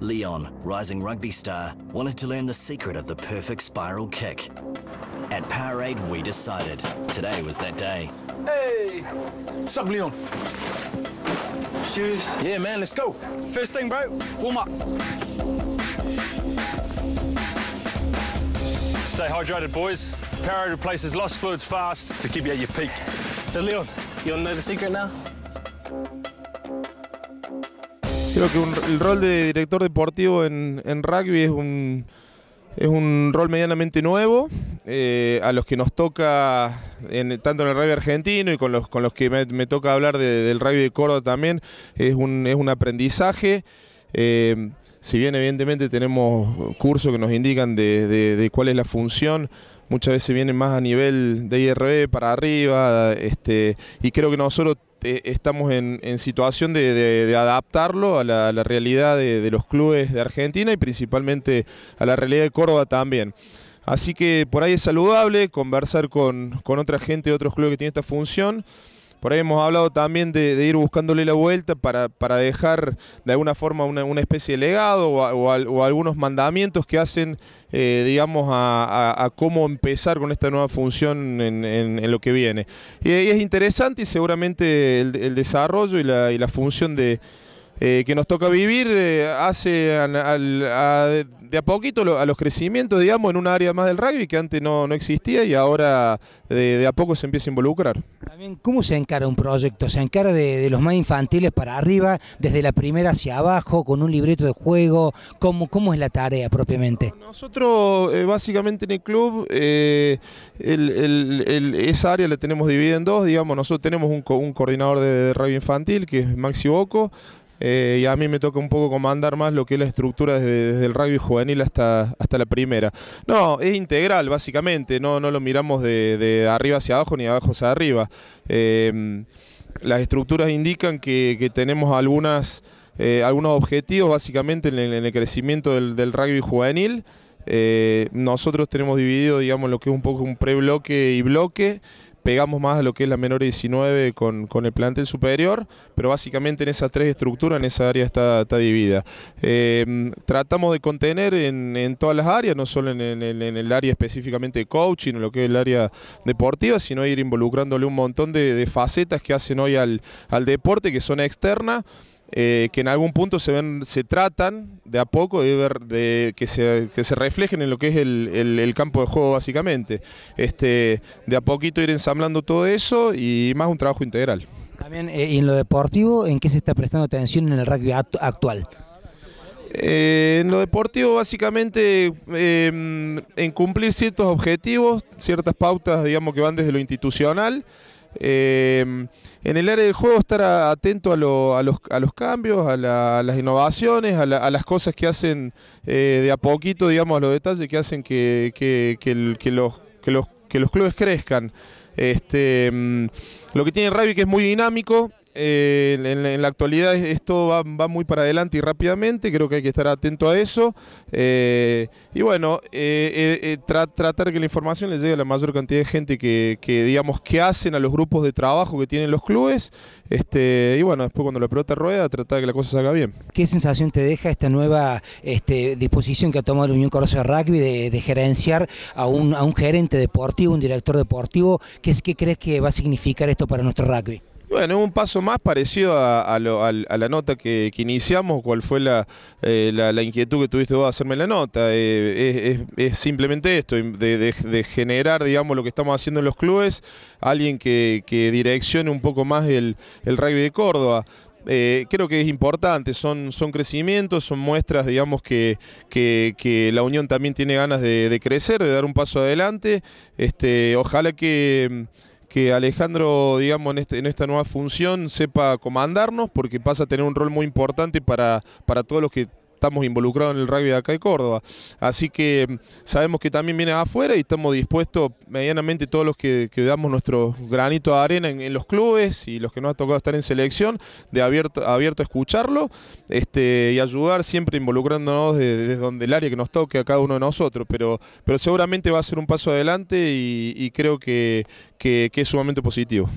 Leon, rising rugby star, wanted to learn the secret of the perfect spiral kick. At Powerade, we decided. Today was that day. Hey! What's up, Leon? Shoes. Yeah, man, let's go. First thing, bro, warm up. Stay hydrated, boys. Powerade replaces lost fluids fast to keep you at your peak. So, Leon, you want to know the secret now? Creo que el rol de director deportivo en, rugby es un, es un rol medianamente nuevo, eh, a los que nos toca, en, tanto en el rugby argentino y con los, con los que me, toca hablar del rugby de Córdoba también, es un, es un aprendizaje. Eh, si bien evidentemente tenemos cursos que nos indican de, cuál es la función, muchas veces vienen más a nivel de IRB para arriba, este, y creo que nosotros eh, estamos en, situación de, adaptarlo a la, realidad de, los clubes de Argentina y principalmente a la realidad de Córdoba también. Así que por ahí es saludable conversar con, con otra gente de otros clubes que tienen esta función. Por ahí hemos hablado también de, ir buscándole la vuelta para, dejar de alguna forma una, especie de legado o, algunos mandamientos que hacen, eh, digamos, a, cómo empezar con esta nueva función en, lo que viene. Y, ahí es interesante y seguramente el, desarrollo y la función de eh, que nos toca vivir eh, hace de a poquito a los crecimientos, digamos, en un área más del rugby que antes no, no existía y ahora de, a poco se empieza a involucrar. También, ¿cómo se encara un proyecto? ¿Se encara de, los más infantiles para arriba, desde la primera hacia abajo, con un libreto de juego? ¿Cómo, cómo es la tarea propiamente? Nosotros, eh, básicamente en el club, esa área la tenemos dividida en dos, digamos, nosotros tenemos un, coordinador de, de rugby infantil, que es Maxi Boco, eh, y a mí me toca un poco comandar más lo que es la estructura desde, el rugby juvenil hasta, hasta la primera. No, es integral, básicamente, no, no lo miramos de, arriba hacia abajo ni de abajo hacia arriba. Em, las estructuras indican que, tenemos algunas, eh, algunos objetivos básicamente en el, crecimiento del, del, rugby juvenil. Eh, nosotros tenemos dividido, digamos, lo que es un poco un pre-bloque y bloque, pegamos más a lo que es la menor 19 con, el plantel superior, pero básicamente en esas tres estructuras, en esa área está, está dividida. Em, tratamos de contener en, todas las áreas, no solo en, el área específicamente de coaching, lo que es el área deportiva, sino ir involucrándole un montón de, facetas que hacen hoy al, al deporte, que son externas. Eh, que en algún punto se ven, se tratan de a poco de ver que, se, que se reflejen en lo que es el, campo de juego básicamente. Este, de a poquito ir ensamblando todo eso y más un trabajo integral. También eh, en lo deportivo, ¿en qué se está prestando atención en el rugby actual? Eh, en lo deportivo, básicamente, em, en cumplir ciertos objetivos, ciertas pautas, digamos, que van desde lo institucional, eh, en el área del juego estar atento a, los, cambios, a, las innovaciones, a, las cosas que hacen eh, de a poquito, digamos, a los detalles que hacen que, que, los, clubes crezcan. Este, em, lo que tiene el que es muy dinámico, eh, en, la actualidad esto va, muy para adelante y rápidamente, creo que hay que estar atento a eso. Eh, y bueno, eh, tratar que la información le llegue a la mayor cantidad de gente que, digamos, que hacen a los grupos de trabajo que tienen los clubes. Este, y bueno, después cuando la pelota rueda, tratar que la cosa salga bien. ¿Qué sensación te deja esta nueva este, disposición que ha tomado la Unión Carlos de Rugby de, gerenciar a un, gerente deportivo, un director deportivo? ¿Qué crees que va a significar esto para nuestro rugby? Bueno, es un paso más parecido a, la nota que, iniciamos, cuál fue eh, la, inquietud que tuviste vos de hacerme la nota. Eh, es, simplemente esto, de, generar, digamos, lo que estamos haciendo en los clubes, alguien que, direccione un poco más el, el rugby de Córdoba. Eh, creo que es importante, son, crecimientos, son muestras, digamos, que, la Unión también tiene ganas de, crecer, de dar un paso adelante. Este, ojalá que que Alejandro, digamos, en, este, en, esta nueva función sepa comandarnos, porque pasa a tener un rol muy importante para, para todos los que estamos involucrados en el rugby de acá de Córdoba. Así que mm, sabemos que también viene afuera y estamos dispuestos medianamente todos los que, damos nuestro granito de arena en, los clubes y los que nos ha tocado estar en selección, de abierto, abierto a escucharlo este, y ayudar siempre involucrándonos desde, donde el área que nos toque a cada uno de nosotros. Pero, pero seguramente va a ser un paso adelante y, creo que es sumamente positivo.